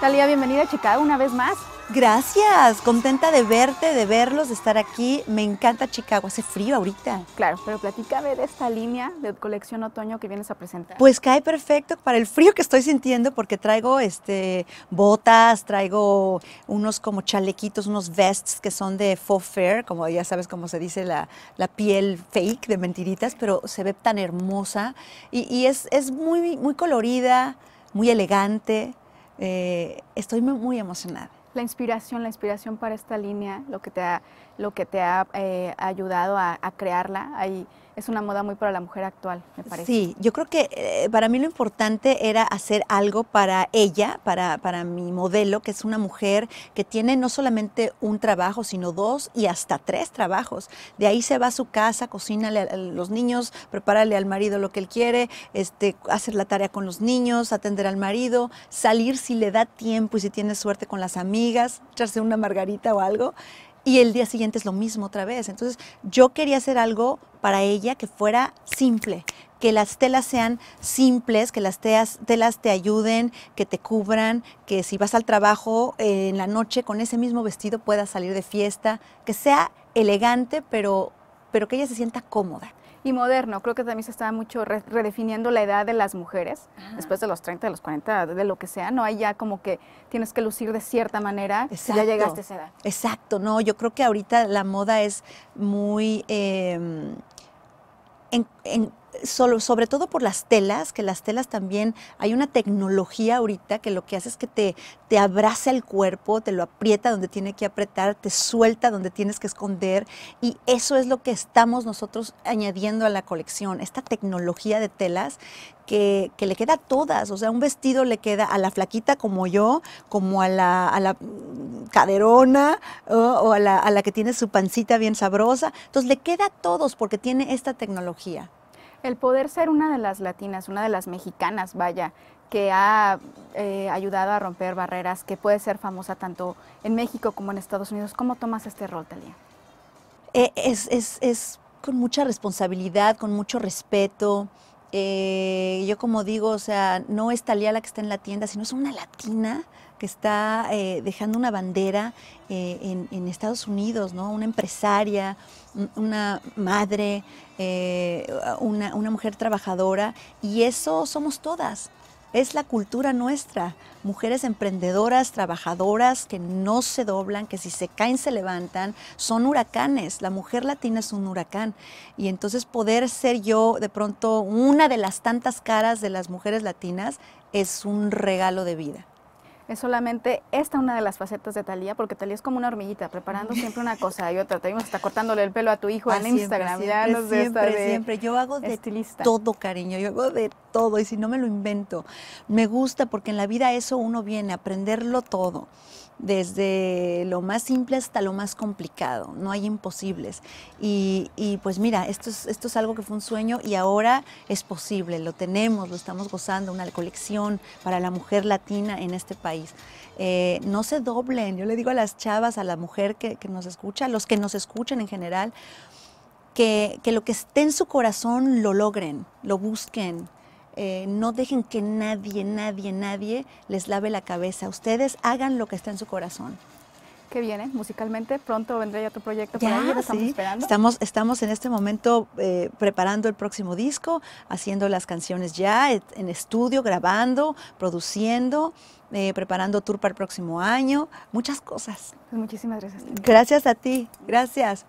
Talía, bienvenida a Chicago una vez más. Gracias, contenta de verte, de verlos, de estar aquí. Me encanta Chicago, hace frío ahorita. Claro, pero platícame de esta línea de colección otoño que vienes a presentar. Pues cae perfecto para el frío que estoy sintiendo porque traigo este, botas, traigo unos como chalequitos, unos vests que son de faux fur, como ya sabes cómo se dice la, piel fake de mentiritas, pero se ve tan hermosa y, es, muy, muy colorida, muy elegante eh, estoy muy emocionada. La inspiración, la inspiración para esta línea, lo que te ha, lo que te ha eh, ayudado a, crearla, ahí es una moda muy para la mujer actual, me parece. Sí, yo creo que eh, para mí lo importante era hacer algo para ella, para, para mi modelo, que es una mujer que tiene no solamente un trabajo, sino dos y hasta tres trabajos. De ahí se va a su casa, cocínale a los niños, prepárale al marido lo que él quiere, este, hacer la tarea con los niños, atender al marido, salir si le da tiempo y si tiene suerte con las amigas echarse una margarita o algo, y el día siguiente es lo mismo otra vez. Entonces yo quería hacer algo para ella que fuera simple, que las telas sean simples, que las telas te ayuden, que te cubran, que si vas al trabajo eh, en la noche con ese mismo vestido puedas salir de fiesta, que sea elegante, pero, pero que ella se sienta cómoda y moderno. Creo que también se está mucho redefiniendo la edad de las mujeres, después de los 30, de los 40, de lo que sea, no hay ya como que tienes que lucir de cierta manera ya llegaste a esa edad. Exacto, no, yo creo que ahorita la moda es muy... Em, en, Solo, sobre todo por las telas, que las telas también hay una tecnología ahorita que lo que hace es que te, te abraza el cuerpo, te lo aprieta donde tiene que apretar, te suelta donde tienes que esconder y eso es lo que estamos nosotros añadiendo a la colección, esta tecnología de telas que, le queda a todas. O sea, un vestido le queda a la flaquita como yo, como a la, caderona o, a, la, a la que tiene su pancita bien sabrosa. Entonces le queda a todos porque tiene esta tecnología. El poder ser una de las latinas, una de las mexicanas, vaya, que ha eh, ayudado a romper barreras, que puede ser famosa tanto en México como en Estados Unidos. ¿Cómo tomas este rol, Talia? Eh, es, es con mucha responsabilidad, con mucho respeto. Eh, yo como digo, o sea, no es Talía la que está en la tienda, sino es una latina que está eh, dejando una bandera eh, en, Estados Unidos, ¿no? Una empresaria, una madre, una mujer trabajadora, y eso somos todas es la cultura nuestra. Mujeres emprendedoras, trabajadoras, que no se doblan, que si se caen se levantan, son huracanes. La mujer latina es un huracán. Y entonces poder ser yo de pronto una de las tantas caras de las mujeres latinas es un regalo de vida es solamente esta una de las facetas de Talía, porque Talía es como una hormiguita, preparando siempre una cosa y otra. Tenemos hasta cortándole el pelo a tu hijo en ah, Instagram. Siempre, ya siempre, siempre. Yo hago de todo, cariño. Yo hago de todo y si no me lo invento. Me gusta porque en la vida eso uno viene, aprenderlo todo desde lo más simple hasta lo más complicado, no hay imposibles. Y, pues mira, esto es, algo que fue un sueño y ahora es posible, lo tenemos, lo estamos gozando, una colección para la mujer latina en este país. Eh, no se doblen, yo le digo a las chavas, a la mujer que, nos escucha, los que nos escuchan en general, que, que lo que esté en su corazón lo logren, lo busquen, eh, no dejen que nadie, nadie, nadie les lave la cabeza. Ustedes hagan lo que está en su corazón Qué viene ¿eh? musicalmente. Pronto vendrá ya tu proyecto estamos esperando. Estamos, estamos en este momento eh, preparando el próximo disco, haciendo las canciones ya en estudio, grabando, produciendo. preparando tour para el próximo año, muchas cosas. Pues muchísimas gracias. Gracias a ti, gracias.